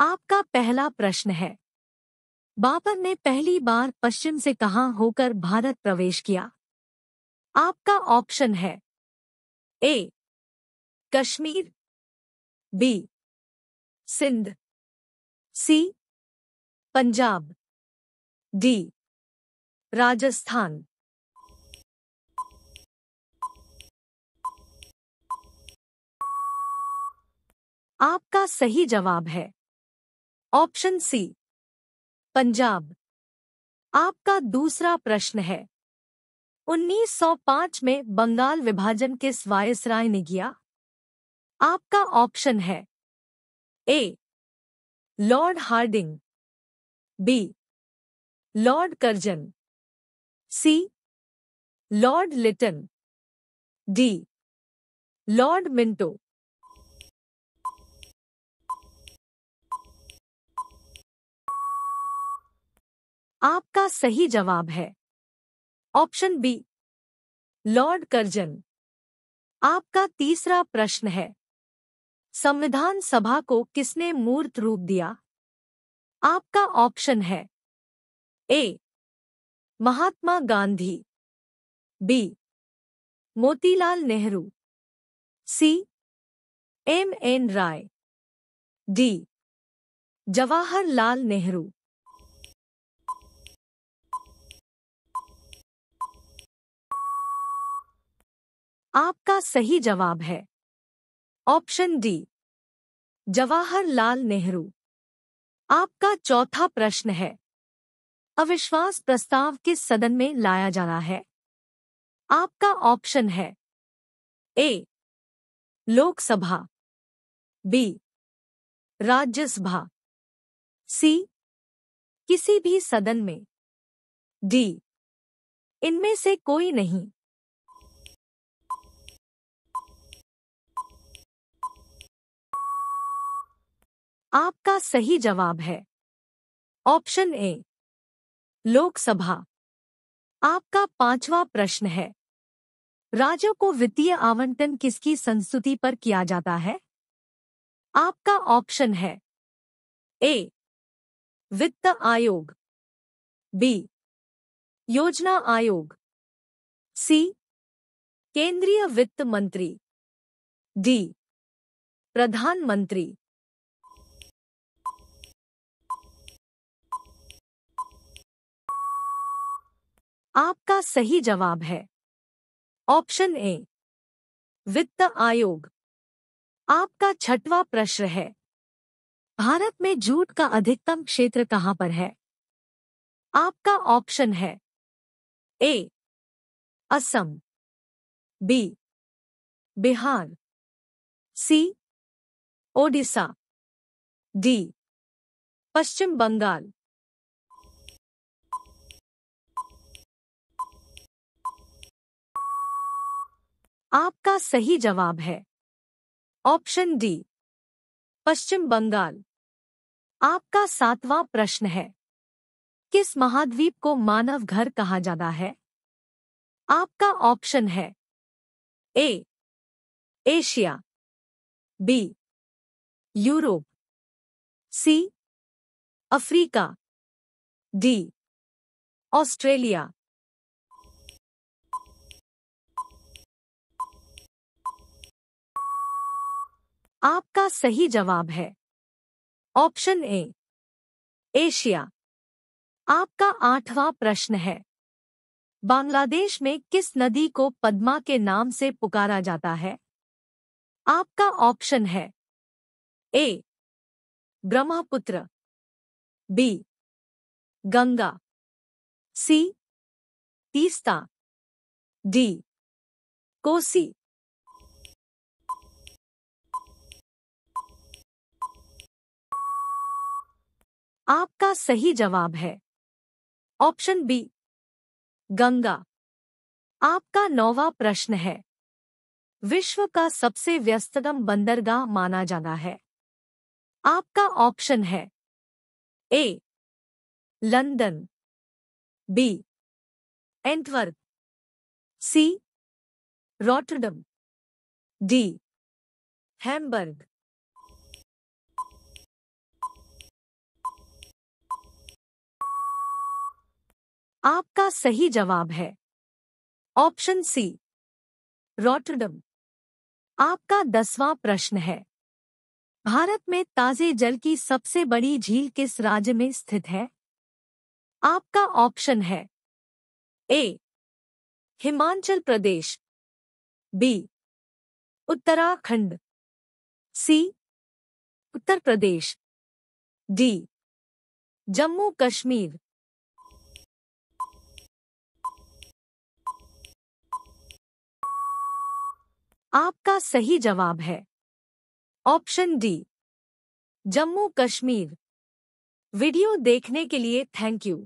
आपका पहला प्रश्न है बाबर ने पहली बार पश्चिम से कहां होकर भारत प्रवेश किया आपका ऑप्शन है A Kashmir B Sindh C Punjab D Rajasthan आपका सही जवाब है ऑप्शन सी पंजाब आपका दूसरा प्रश्न है 1905 में बंगाल विभाजन किस वायसराय ने किया आपका ऑप्शन है A Lord Hardinge B Lord Curzon C Lord Lytton D Lord Minto आपका सही जवाब है ऑप्शन बी लॉर्ड कर्जन आपका तीसरा प्रश्न है संविधान सभा को किसने मूर्त रूप दिया आपका ऑप्शन है A Mahatma Gandhi B Motilal Nehru C M N Roy D Jawaharlal Nehru आपका सही जवाब है ऑप्शन डी जवाहरलाल नेहरू आपका चौथा प्रश्न है अविश्वास प्रस्ताव किस सदन में लाया जाना है आपका ऑप्शन है A Lok Sabha B Rajya Sabha C किसी भी सदन में डी इनमें से कोई नहीं आपका सही जवाब है ऑप्शन ए लोकसभा आपका पांचवा प्रश्न है राज्यों को वित्तीय आवंटन किसकी संस्तुति पर किया जाता है आपका ऑप्शन है ए वित्त आयोग बी योजना आयोग सी केंद्रीय वित्त मंत्री डी प्रधानमंत्री आपका सही जवाब है ऑप्शन ए वित्त आयोग आपका छठवां प्रश्न है भारत में जूट का अधिकतम क्षेत्र कहां पर है आपका ऑप्शन है A Assam B Bihar C Odisha D Paschim Bangal आपका सही जवाब है ऑप्शन डी पश्चिम बंगाल आपका सातवां प्रश्न है किस महाद्वीप को मानव घर कहा जाता है आपका ऑप्शन है A Asia B Europe C Africa D Australia आपका सही जवाब है ऑप्शन ए एशिया आपका आठवां प्रश्न है बांग्लादेश में किस नदी को पद्मा के नाम से पुकारा जाता है आपका ऑप्शन है A Brahmaputra B Ganga C Teesta D Kosi आपका सही जवाब है ऑप्शन बी गंगा आपका नौवा प्रश्न है विश्व का सबसे व्यस्ततम बंदरगाह माना जाना है आपका ऑप्शन है A London B Antwerp C Rotterdam D Hamburg आपका सही जवाब है ऑप्शन सी रोटरडम आपका दसवां प्रश्न है भारत में ताजे जल की सबसे बड़ी झील किस राज्य में स्थित है आपका ऑप्शन है A Himachal Pradesh B Uttarakhand C Uttar Pradesh D Jammu Kashmir आपका सही जवाब है option D Jammu Kashmir video देखने के लिए थैंक यू